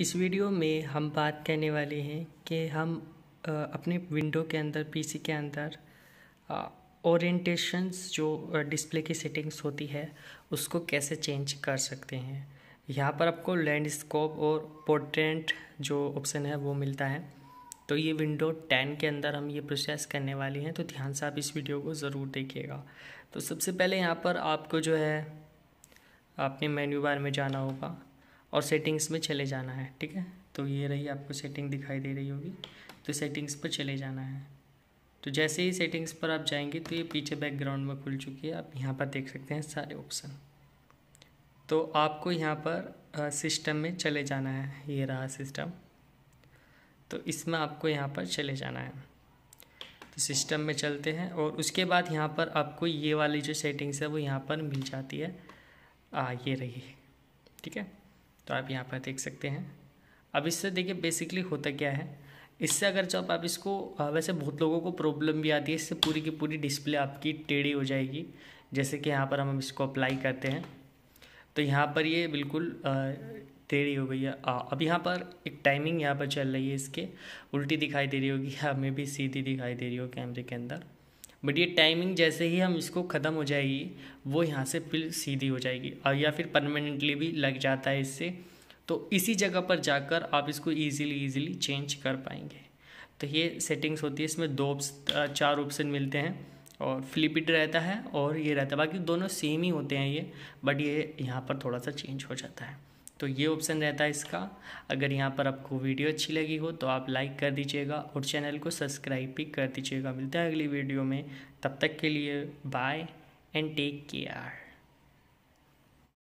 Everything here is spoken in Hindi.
इस वीडियो में हम बात करने वाले हैं कि हम अपने विंडो के अंदर पीसी के अंदर ओरिएंटेशंस जो डिस्प्ले की सेटिंग्स होती है उसको कैसे चेंज कर सकते हैं यहाँ पर आपको लैंडस्कोप और पोर्ट्रेंट जो ऑप्शन है वो मिलता है तो ये विंडो टेन के अंदर हम ये प्रोसेस करने वाले हैं तो ध्यान से आप इस वीडियो को ज़रूर देखिएगा तो सबसे पहले यहाँ पर आपको जो है अपने मेन्यू बार में जाना होगा और सेटिंग्स में चले जाना है ठीक है तो ये रही आपको सेटिंग दिखाई दे रही होगी तो सेटिंग्स पर चले जाना है तो जैसे ही सेटिंग्स पर आप जाएंगे तो ये पीछे बैकग्राउंड में खुल चुकी है आप यहाँ पर देख सकते हैं सारे ऑप्शन तो आपको यहाँ पर सिस्टम में चले जाना है ये रहा सिस्टम तो इसमें आपको यहाँ पर चले जाना है तो सिस्टम में चलते हैं और उसके बाद यहाँ पर आपको ये वाली जो सेटिंग्स है वो यहाँ पर मिल जाती है आ ये रही ठीक है तो आप यहाँ पर देख सकते हैं अब इससे देखिए बेसिकली होता क्या है इससे अगर जब आप इसको वैसे बहुत लोगों को प्रॉब्लम भी आती है इससे पूरी की पूरी डिस्प्ले आपकी टेढ़ी हो जाएगी जैसे कि यहाँ पर हम इसको अप्लाई करते हैं तो यहाँ पर ये बिल्कुल टेढ़ी हो गई है अब यहाँ पर एक टाइमिंग यहाँ पर चल रही है इसके उल्टी दिखाई दे रही होगी या मे भी सीधी दिखाई दे रही हो कैमरे के अंदर बट ये टाइमिंग जैसे ही हम इसको ख़त्म हो जाएगी वो यहाँ से फिर सीधी हो जाएगी और या फिर परमानेंटली भी लग जाता है इससे तो इसी जगह पर जाकर आप इसको ईजिली ईजिली चेंज कर पाएंगे तो ये सेटिंग्स होती है इसमें दो चार ऑप्शन मिलते हैं और फ्लिपिड रहता है और ये रहता है बाकी दोनों सेम ही होते हैं ये बट ये यहाँ पर थोड़ा सा चेंज हो जाता है तो ये ऑप्शन रहता है इसका अगर यहाँ पर आपको वीडियो अच्छी लगी हो तो आप लाइक कर दीजिएगा और चैनल को सब्सक्राइब भी कर दीजिएगा मिलते हैं अगली वीडियो में तब तक के लिए बाय एंड टेक केयर